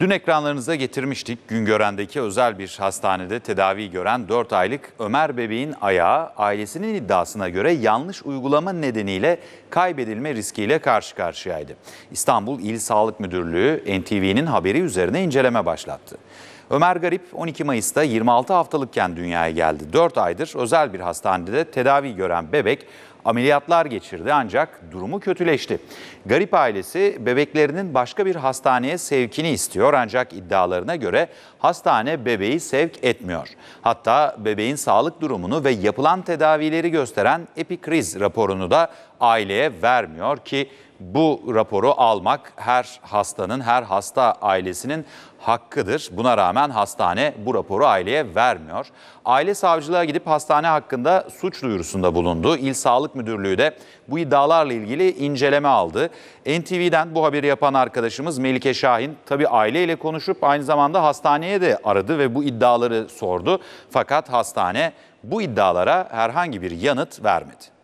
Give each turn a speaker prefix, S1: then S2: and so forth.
S1: Dün ekranlarınıza getirmiştik Güngören'deki özel bir hastanede tedavi gören 4 aylık Ömer bebeğin ayağı ailesinin iddiasına göre yanlış uygulama nedeniyle kaybedilme riskiyle karşı karşıyaydı. İstanbul İl Sağlık Müdürlüğü NTV'nin haberi üzerine inceleme başlattı. Ömer Garip 12 Mayıs'ta 26 haftalıkken dünyaya geldi. 4 aydır özel bir hastanede tedavi gören bebek Ameliyatlar geçirdi ancak durumu kötüleşti. Garip ailesi bebeklerinin başka bir hastaneye sevkini istiyor ancak iddialarına göre hastane bebeği sevk etmiyor. Hatta bebeğin sağlık durumunu ve yapılan tedavileri gösteren epikriz raporunu da aileye vermiyor ki bu raporu almak her hastanın, her hasta ailesinin hakkıdır. Buna rağmen hastane bu raporu aileye vermiyor. Aile savcılığa gidip hastane hakkında suç duyurusunda bulundu. İl Sağlık Müdürlüğü de bu iddialarla ilgili inceleme aldı. NTV'den bu haberi yapan arkadaşımız Melike Şahin tabi aileyle konuşup aynı zamanda hastaneye de aradı ve bu iddiaları sordu. Fakat hastane bu iddialara herhangi bir yanıt vermedi.